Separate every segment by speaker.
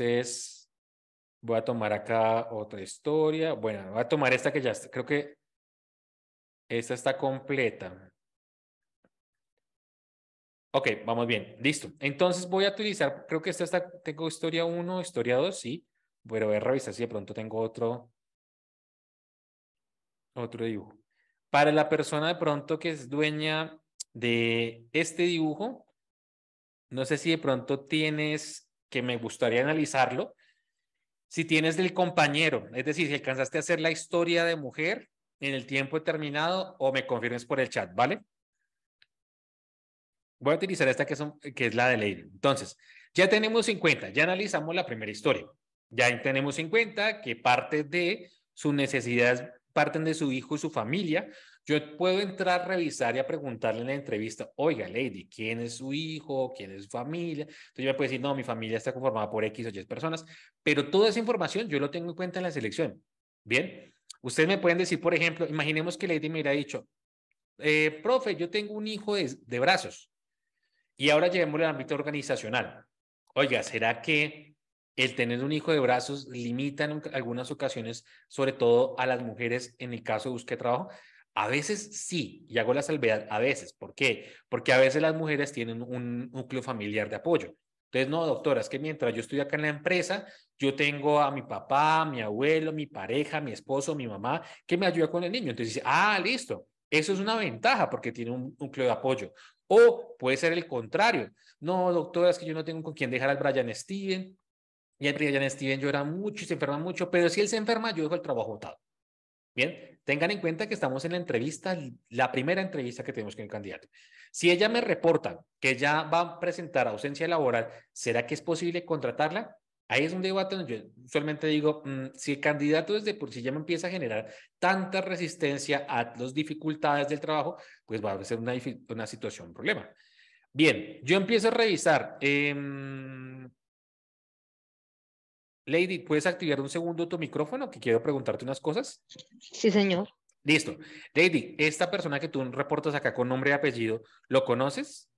Speaker 1: Entonces, voy a tomar acá otra historia. Bueno, voy a tomar esta que ya está, creo que esta está completa. Ok, vamos bien, listo. Entonces voy a utilizar, creo que esta está, tengo historia 1, historia 2, sí, voy a revisar si de pronto tengo otro, otro dibujo. Para la persona de pronto que es dueña de este dibujo, no sé si de pronto tienes que me gustaría analizarlo. Si tienes del compañero, es decir, si alcanzaste a hacer la historia de mujer en el tiempo determinado o me confirmes por el chat, ¿vale? Voy a utilizar esta que, es la de Lady. Entonces, ya tenemos en cuenta, ya analizamos la primera historia. Ya tenemos en cuenta que parte de sus necesidades parten de su hijo y su familia, yo puedo entrar, a revisar y a preguntarle en la entrevista, oiga, Lady, ¿quién es su hijo? ¿Quién es su familia? Entonces yo me puedo decir, no, mi familia está conformada por X o Y personas, pero toda esa información yo lo tengo en cuenta en la selección. Bien, ustedes me pueden decir, por ejemplo, imaginemos que Lady me hubiera dicho, eh, profe, yo tengo un hijo de, de brazos y ahora llevémoslo al ámbito organizacional. Oiga, ¿será que el tener un hijo de brazos limita en algunas ocasiones, sobre todo a las mujeres en el caso de de trabajo. A veces sí, y hago la salvedad, a veces. ¿Por qué? Porque a veces las mujeres tienen un núcleo familiar de apoyo. Entonces, no, doctora, es que mientras yo estoy acá en la empresa, yo tengo a mi papá, mi abuelo, mi pareja, mi esposo, mi mamá, que me ayuda con el niño. Entonces dice, ah, listo. Eso es una ventaja porque tiene un núcleo de apoyo. O puede ser el contrario. No, doctora, es que yo no tengo con quién dejar al Brian Steven. Y el Brian Steven llora mucho y se enferma mucho, pero si él se enferma, yo dejo el trabajo votado. Bien, tengan en cuenta que estamos en la entrevista, la primera entrevista que tenemos con el candidato. Si ella me reporta que ya va a presentar ausencia laboral, ¿será que es posible contratarla? Ahí es un debate donde yo usualmente digo, mm, si el candidato desde por sí ya me empieza a generar tanta resistencia a las dificultades del trabajo, pues va a ser una, situación, un problema. Bien, yo empiezo a revisar. Em, Lady, ¿puedes activar un segundo tu micrófono? Que quiero preguntarte unas cosas. Sí, señor. Listo. Lady, esta persona que tú reportas acá con nombre y apellido, ¿lo conoces?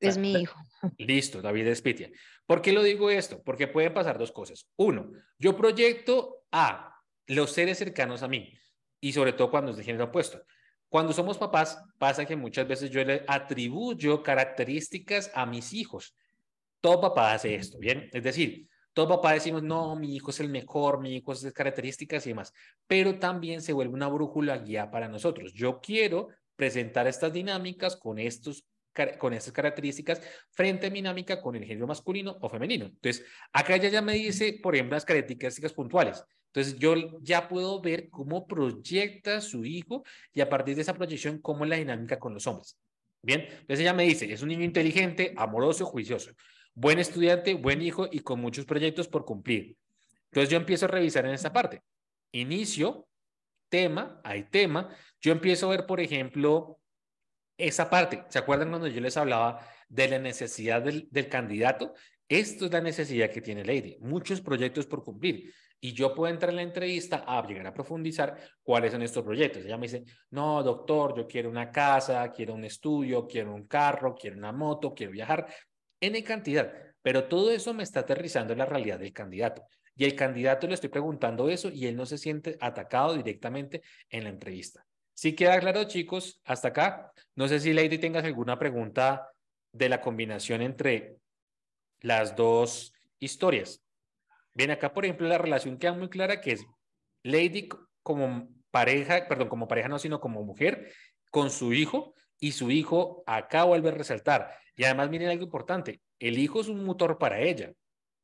Speaker 1: Es mi hijo. Listo, David Espitia. ¿Por qué lo digo esto? Porque pueden pasar dos cosas. Uno, yo proyecto a los seres cercanos a mí y sobre todo cuando es de género opuesto. Cuando somos papás, pasa que muchas veces yo le atribuyo características a mis hijos. Todo papá hace esto, ¿bien? Es decir, todo papá decimos, no, mi hijo es el mejor, mi hijo es características y demás, pero también se vuelve una brújula guía para nosotros. Yo quiero presentar estas dinámicas con estos con estas características frente a mi dinámica con el género masculino o femenino. Entonces, acá ella ya me dice, por ejemplo, las características puntuales. Entonces, yo ya puedo ver cómo proyecta su hijo y a partir de esa proyección, cómo es la dinámica con los hombres. Bien, entonces ella me dice, es un niño inteligente, amoroso, juicioso. Buen estudiante, buen hijo y con muchos proyectos por cumplir. Entonces yo empiezo a revisar en esta parte. Inicio, tema, hay tema. Yo empiezo a ver, por ejemplo, esa parte. ¿Se acuerdan cuando yo les hablaba de la necesidad del, candidato? Esto es la necesidad que tiene Lady. Muchos proyectos por cumplir. Y yo puedo entrar en la entrevista a llegar a profundizar cuáles son estos proyectos. Ella me dice, no, doctor, yo quiero una casa, quiero un estudio, quiero un carro, quiero una moto, quiero viajar. N cantidad, pero todo eso me está aterrizando en la realidad del candidato. Y el candidato le estoy preguntando eso y él no se siente atacado directamente en la entrevista. Si queda claro, chicos, hasta acá. No sé si Lady tengas alguna pregunta de la combinación entre las dos historias. Bien, acá, por ejemplo, la relación queda muy clara que es Lady como pareja, perdón, como pareja no, sino como mujer, con su hijo, y su hijo acá vuelve a resaltar. Y además miren algo importante, el hijo es un motor para ella.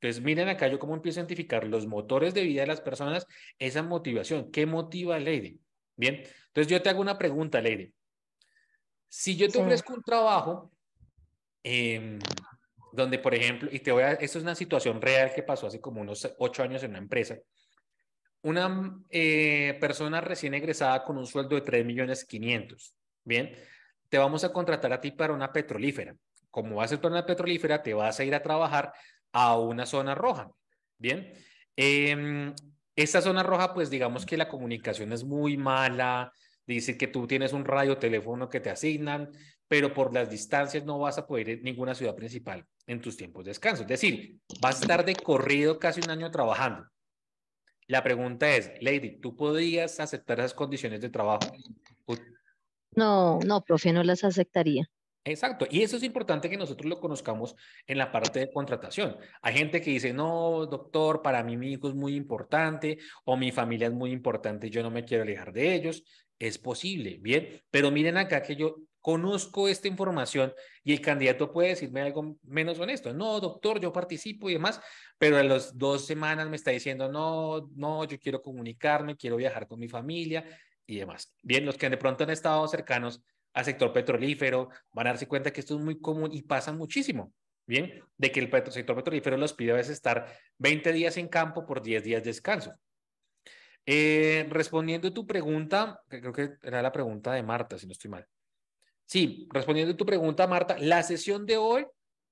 Speaker 1: Entonces miren acá yo cómo empiezo a identificar los motores de vida de las personas, esa motivación, ¿qué motiva a Lady? Bien, entonces yo te hago una pregunta, Lady. Si yo te ofrezco un trabajo em, donde, por ejemplo, y te voy a, esto es una situación real que pasó hace como unos ocho años en una empresa, una eh, persona recién egresada con un sueldo de tres millones 500, ¿bien? te vamos a contratar a ti para una petrolífera. Como vas a ser para una petrolífera, te vas a ir a trabajar a una zona roja. Bien. Eh, em, esta zona roja, pues digamos que la comunicación es muy mala, dice que tú tienes un radio teléfono que te asignan, pero por las distancias no vas a poder ir a ninguna ciudad principal en tus tiempos de descanso. Es decir, vas a estar de corrido casi un año trabajando. La pregunta es, Lady, ¿tú podrías aceptar esas condiciones de trabajo? No, no, profe, no las aceptaría. Exacto, y eso es importante que nosotros lo conozcamos en la parte de contratación. Hay gente que dice, no, doctor, para mí mi hijo es muy importante o mi familia es muy importante, yo no me quiero alejar de ellos. Es posible, bien, pero miren acá que yo conozco esta información y el candidato puede decirme algo menos honesto. No, doctor, yo participo y demás, pero a las dos semanas me está diciendo, no, no, yo quiero comunicarme, quiero viajar con mi familia, y demás. Bien, los que de pronto han estado cercanos al sector petrolífero van a darse cuenta que esto es muy común y pasa muchísimo. Bien, de que el sector petrolífero los pide a veces estar 20 días en campo por 10 días de descanso. Eh, respondiendo a tu pregunta, que creo que era la pregunta de Marta, si no estoy mal. Sí, respondiendo a tu pregunta, Marta, la sesión de hoy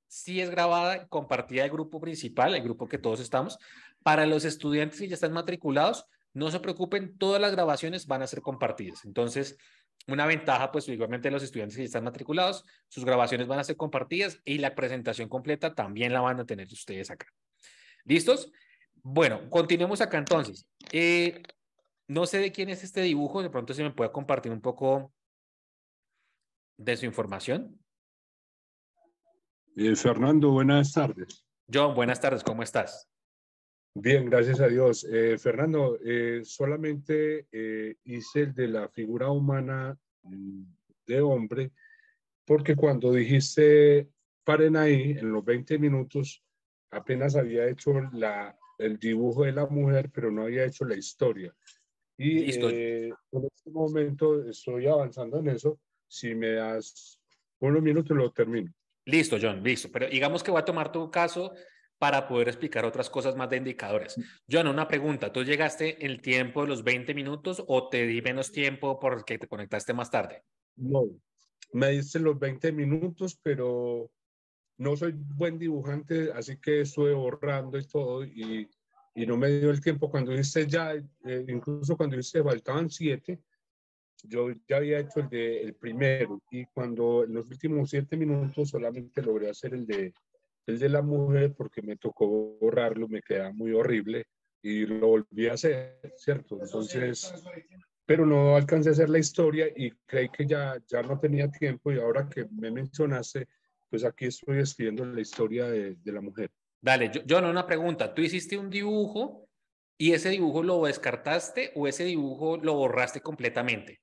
Speaker 1: sí es grabada, y compartida el grupo principal, el grupo que todos estamos. Para los estudiantes que ya están matriculados, no se preocupen, todas las grabaciones van a ser compartidas. Entonces, una ventaja, pues igualmente los estudiantes que están matriculados, sus grabaciones van a ser compartidas y la presentación completa también la van a tener ustedes acá. ¿Listos? Bueno, continuemos acá entonces. Eh, no sé de quién es este dibujo, de pronto si me puede compartir un poco de su información.
Speaker 2: Eh, Fernando, buenas tardes. John, buenas tardes, ¿cómo estás? Bien, gracias a Dios. Eh, Fernando, eh, solamente eh, hice el de la figura humana mm, de hombre, porque cuando dijiste paren ahí, en los 20 minutos, apenas había hecho la, el dibujo de la mujer, pero no había hecho la historia. Y en este momento estoy avanzando en eso. Si me das unos minutos, lo termino.
Speaker 1: Listo, John, listo. Pero digamos que voy a tomar tu caso para poder explicar otras cosas más de indicadores. Mm. John, una pregunta. ¿Tú llegaste el tiempo de los 20 minutos o te di menos tiempo porque te conectaste más tarde?
Speaker 2: No, me diste los 20 minutos, pero no soy buen dibujante, así que estuve borrando y todo y, no me dio el tiempo. Cuando hice ya, eh, incluso cuando hice faltaban siete, yo ya había hecho el de el primero y cuando en los últimos siete minutos solamente logré hacer el de el de la mujer, porque me tocó borrarlo, me quedaba muy horrible y lo volví a hacer, ¿cierto? Entonces, pero no alcancé a hacer la historia y creí que ya, ya no tenía tiempo y ahora que me mencionaste, pues aquí estoy escribiendo la historia de, de la mujer.
Speaker 1: Dale, yo, no una pregunta. Tú hiciste un dibujo y ese dibujo lo descartaste o ese dibujo lo borraste completamente.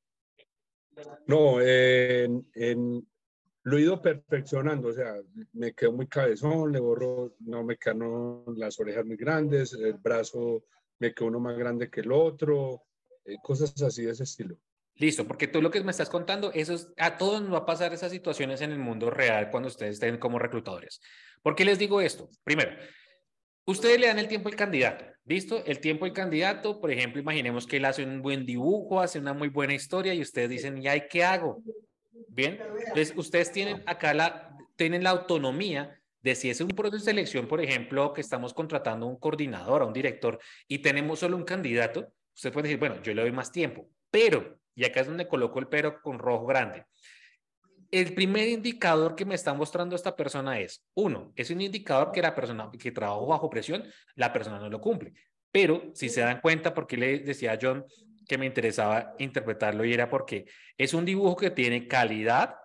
Speaker 2: No, en, lo he ido perfeccionando, o sea, me quedo muy cabezón, le borro, no me quedan las orejas muy grandes, el brazo me quedó uno más grande que el otro, eh, cosas así de ese estilo.
Speaker 1: Listo, porque tú lo que me estás contando, eso a todos nos va a pasar esas situaciones en el mundo real cuando ustedes estén como reclutadores. ¿Por qué les digo esto? Primero, ustedes le dan el tiempo al candidato, ¿listo? El tiempo al candidato, por ejemplo, imaginemos que él hace un buen dibujo, hace una muy buena historia y ustedes dicen, ¿y hay qué hago? Bien, entonces ustedes tienen acá la, tienen la autonomía de si es un proceso de selección, por ejemplo, que estamos contratando un coordinador, a un director, y tenemos solo un candidato, usted puede decir, bueno, yo le doy más tiempo, pero, y acá es donde coloco el pero con rojo grande, el primer indicador que me está mostrando esta persona es, uno, es un indicador que la persona que trabajó bajo presión, la persona no lo cumple. Pero si se dan cuenta, porque le decía a John, que me interesaba interpretarlo y era porque es un dibujo que tiene calidad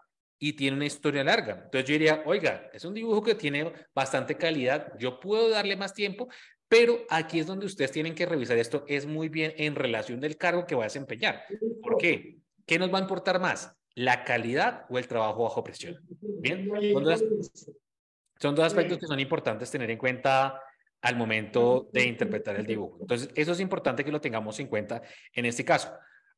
Speaker 1: y tiene una historia larga. Entonces yo diría, oiga, es un dibujo que tiene bastante calidad, yo puedo darle más tiempo, pero aquí es donde ustedes tienen que revisar esto, es muy bien en relación del cargo que va a desempeñar. ¿Por qué? ¿Qué nos va a importar más? ¿La calidad o el trabajo bajo presión? Bien, son dos, son dos aspectos que son importantes tener en cuenta al momento de interpretar el dibujo. Entonces, eso es importante que lo tengamos en cuenta en este caso.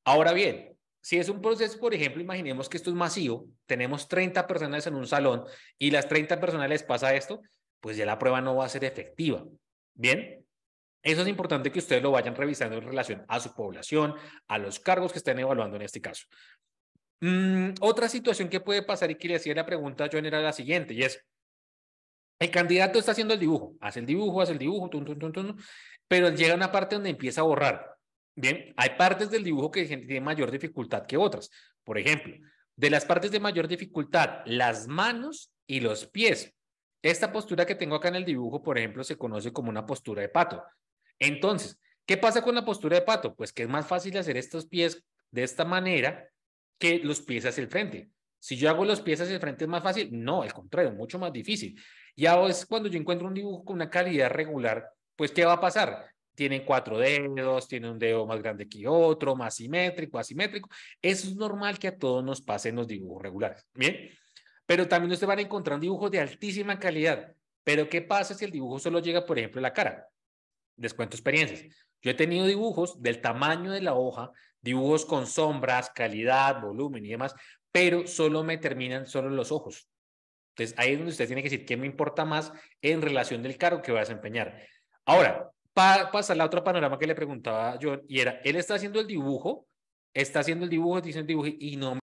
Speaker 1: Ahora bien, si es un proceso, por ejemplo, imaginemos que esto es masivo, tenemos 30 personas en un salón y las 30 personas les pasa esto, pues ya la prueba no va a ser efectiva. Bien, eso es importante que ustedes lo vayan revisando en relación a su población, a los cargos que estén evaluando en este caso. Mm, otra situación que puede pasar y que le hacía la pregunta a era la siguiente, y es, el candidato está haciendo el dibujo, hace el dibujo, hace el dibujo, pero llega a una parte donde empieza a borrar. Bien, hay partes del dibujo que tienen mayor dificultad que otras. Por ejemplo, de las partes de mayor dificultad, las manos y los pies. Esta postura que tengo acá en el dibujo, por ejemplo, se conoce como una postura de pato. Entonces, ¿qué pasa con la postura de pato? Pues que es más fácil hacer estos pies de esta manera que los pies hacia el frente. Si yo hago los pies hacia el frente, ¿es más fácil? No, al contrario, mucho más difícil. Ya es cuando yo encuentro un dibujo con una calidad regular, pues ¿qué va a pasar? Tienen cuatro dedos, tiene un dedo más grande que otro, más simétrico, asimétrico. Eso es normal que a todos nos pasen los dibujos regulares. Bien, pero también ustedes van a encontrar un de altísima calidad. Pero ¿qué pasa si el dibujo solo llega, por ejemplo, a la cara? cuento experiencias. Yo he tenido dibujos del tamaño de la hoja, dibujos con sombras, calidad, volumen y demás, pero solo me terminan solo los ojos. Entonces, ahí es donde usted tiene que decir qué me importa más en relación del cargo que va a desempeñar. Ahora, para pasar la otro panorama que le preguntaba yo, y era, él está haciendo el dibujo, está haciendo el
Speaker 2: dibujo, Dice el dibujo y no me